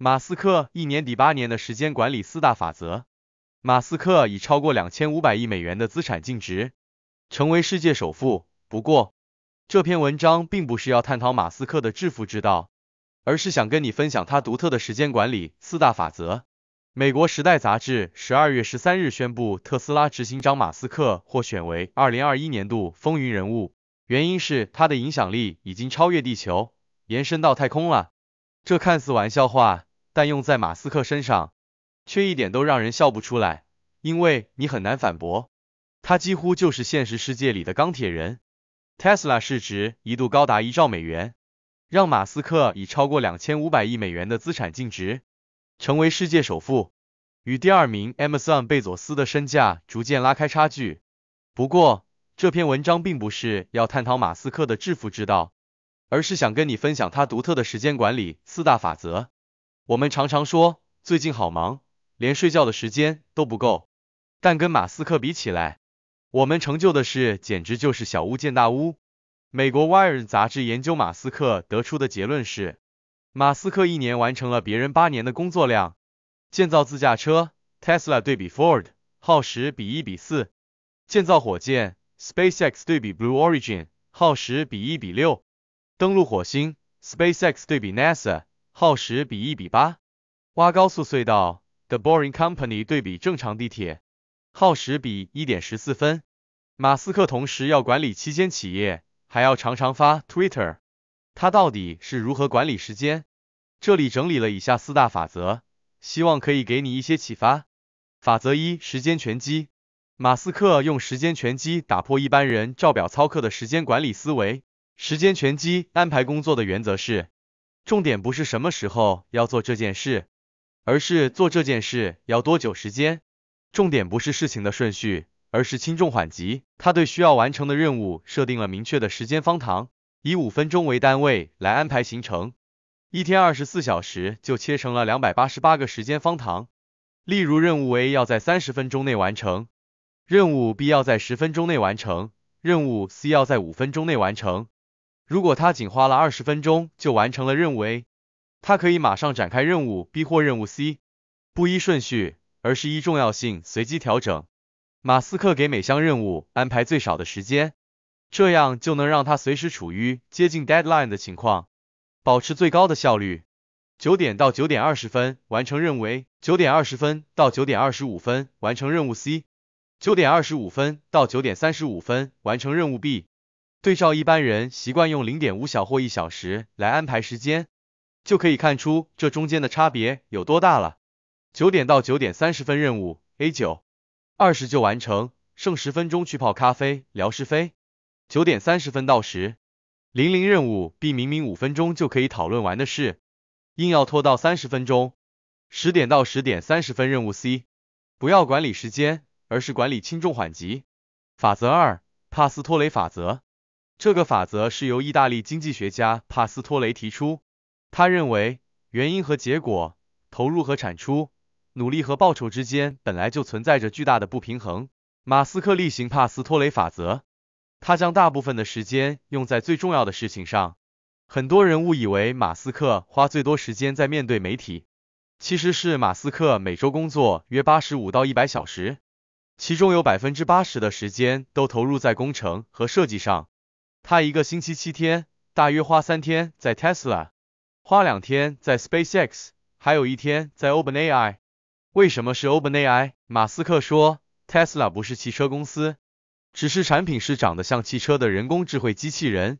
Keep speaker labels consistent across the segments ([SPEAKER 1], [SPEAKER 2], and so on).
[SPEAKER 1] 马斯克一年抵八年的时间管理四大法则。马斯克已超过两千五百亿美元的资产净值，成为世界首富。不过，这篇文章并不是要探讨马斯克的致富之道，而是想跟你分享他独特的时间管理四大法则。美国时代杂志十二月十三日宣布，特斯拉执行长马斯克获选为二零二一年度风云人物，原因是他的影响力已经超越地球，延伸到太空了。这看似玩笑话。但用在马斯克身上，却一点都让人笑不出来，因为你很难反驳，他几乎就是现实世界里的钢铁人。Tesla 市值一度高达一兆美元，让马斯克以超过两千五百亿美元的资产净值，成为世界首富，与第二名 Amazon 贝佐斯的身价逐渐拉开差距。不过，这篇文章并不是要探讨马斯克的致富之道，而是想跟你分享他独特的时间管理四大法则。我们常常说最近好忙，连睡觉的时间都不够。但跟马斯克比起来，我们成就的事简直就是小巫见大巫。美国 Wired 杂志研究马斯克得出的结论是，马斯克一年完成了别人八年的工作量。建造自驾车 Tesla 对比 Ford，耗时比一比四；建造火箭 SpaceX 对比 Blue Origin，耗时比一比六；登陆火星 SpaceX 对比 NASA。耗时比一比八，挖高速隧道的 Boring Company 对比正常地铁耗时比一点十四分。马斯克同时要管理七间企业，还要常常发 Twitter，他到底是如何管理时间？这里整理了以下四大法则，希望可以给你一些启发。法则一：时间拳击。马斯克用时间拳击打破一般人照表操课的时间管理思维。时间拳击安排工作的原则是。重点不是什么时候要做这件事，而是做这件事要多久时间。重点不是事情的顺序，而是轻重缓急。他对需要完成的任务设定了明确的时间方糖，以五分钟为单位来安排行程，一天二十四小时就切成了两百八十八个时间方糖。例如，任务 A 要在三十分钟内完成，任务 B 要在十分钟内完成，任务 C 要在五分钟内完成。如果他仅花了二十分钟就完成了任务 A，他可以马上展开任务 B 或任务 C，不依顺序，而是依重要性随机调整。马斯克给每项任务安排最少的时间，这样就能让他随时处于接近 deadline 的情况，保持最高的效率。九点到九点二十分完成任务 A，九点二十分到九点二十五分完成任务 C，九点二十五分到九点三十五分完成任务 B。对照一般人习惯用零点五小或一小时来安排时间，就可以看出这中间的差别有多大了。九点到九点三十分任务 A 九二十就完成，剩十分钟去泡咖啡聊是非。九点三十分到十零零任务 B 明明五分钟就可以讨论完的事，硬要拖到三十分钟。十点到十点三十分任务 C 不要管理时间，而是管理轻重缓急。法则二帕斯托雷法则。这个法则是由意大利经济学家帕斯托雷提出。他认为，原因和结果、投入和产出、努力和报酬之间本来就存在着巨大的不平衡。马斯克例行帕斯托雷法则，他将大部分的时间用在最重要的事情上。很多人误以为马斯克花最多时间在面对媒体，其实是马斯克每周工作约八十五到一百小时，其中有百分之八十的时间都投入在工程和设计上。他一个星期七天，大约花三天在 Tesla，花两天在 SpaceX，还有一天在 OpenAI。为什么是 OpenAI？马斯克说 Tesla 不是汽车公司，只是产品是长得像汽车的人工智慧机器人。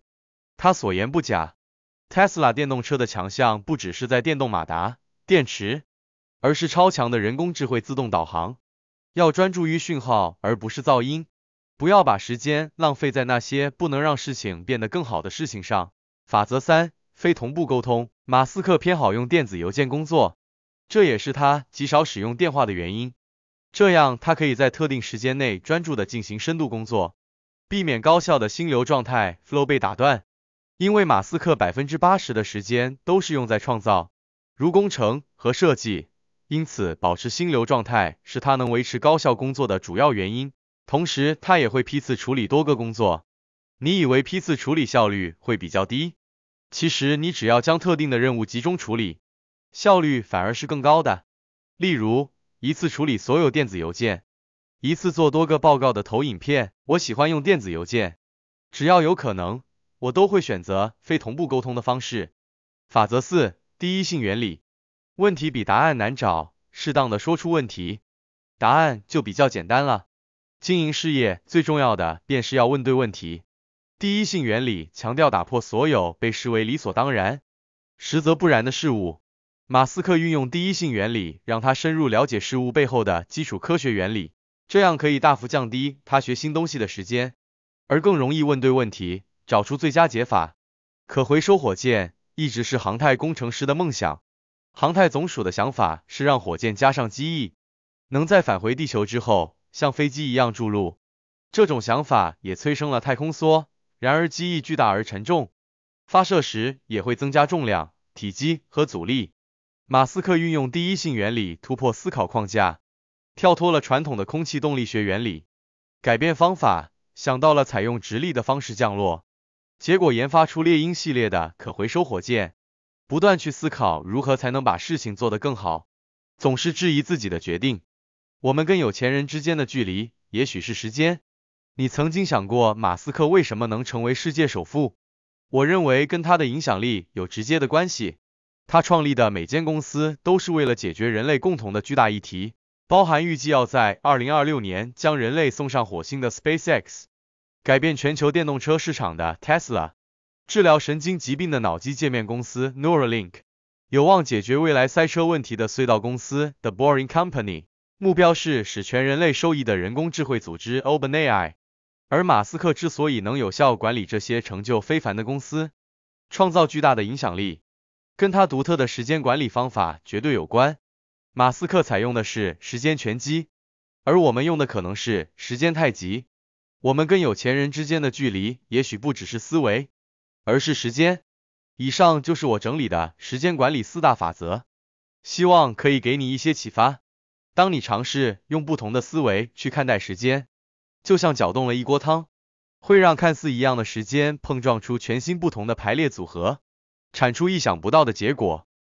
[SPEAKER 1] 他所言不假。Tesla 电动车的强项不只是在电动马达、电池，而是超强的人工智慧自动导航。要专注于讯号而不是噪音。不要把时间浪费在那些不能让事情变得更好的事情上。法则三：非同步沟通。马斯克偏好用电子邮件工作，这也是他极少使用电话的原因。这样他可以在特定时间内专注的进行深度工作，避免高效的心流状态 flow 被打断。因为马斯克百分之八十的时间都是用在创造，如工程和设计，因此保持心流状态是他能维持高效工作的主要原因。同时，它也会批次处理多个工作。你以为批次处理效率会比较低，其实你只要将特定的任务集中处理，效率反而是更高的。例如，一次处理所有电子邮件，一次做多个报告的投影片。我喜欢用电子邮件，只要有可能，我都会选择非同步沟通的方式。法则四：第一性原理。问题比答案难找，适当的说出问题，答案就比较简单了。经营事业最重要的便是要问对问题。第一性原理强调打破所有被视为理所当然，实则不然的事物。马斯克运用第一性原理，让他深入了解事物背后的基础科学原理，这样可以大幅降低他学新东西的时间，而更容易问对问题，找出最佳解法。可回收火箭一直是航太工程师的梦想。航太总署的想法是让火箭加上机翼，能在返回地球之后。像飞机一样着陆，这种想法也催生了太空梭。然而，机翼巨大而沉重，发射时也会增加重量、体积和阻力。马斯克运用第一性原理突破思考框架，跳脱了传统的空气动力学原理，改变方法，想到了采用直立的方式降落，结果研发出猎鹰系列的可回收火箭。不断去思考如何才能把事情做得更好，总是质疑自己的决定。我们跟有钱人之间的距离，也许是时间。你曾经想过马斯克为什么能成为世界首富？我认为跟他的影响力有直接的关系。他创立的每间公司都是为了解决人类共同的巨大议题，包含预计要在二零二六年将人类送上火星的 SpaceX，改变全球电动车市场的 Tesla，治疗神经疾病的脑机界面公司 Neuralink，有望解决未来塞车问题的隧道公司 The Boring Company。目标是使全人类受益的人工智慧组织 OpenAI，而马斯克之所以能有效管理这些成就非凡的公司，创造巨大的影响力，跟他独特的时间管理方法绝对有关。马斯克采用的是时间拳击，而我们用的可能是时间太极。我们跟有钱人之间的距离，也许不只是思维，而是时间。以上就是我整理的时间管理四大法则，希望可以给你一些启发。当你尝试用不同的思维去看待时间，就像搅动了一锅汤，会让看似一样的时间碰撞出全新不同的排列组合，产出意想不到的结果。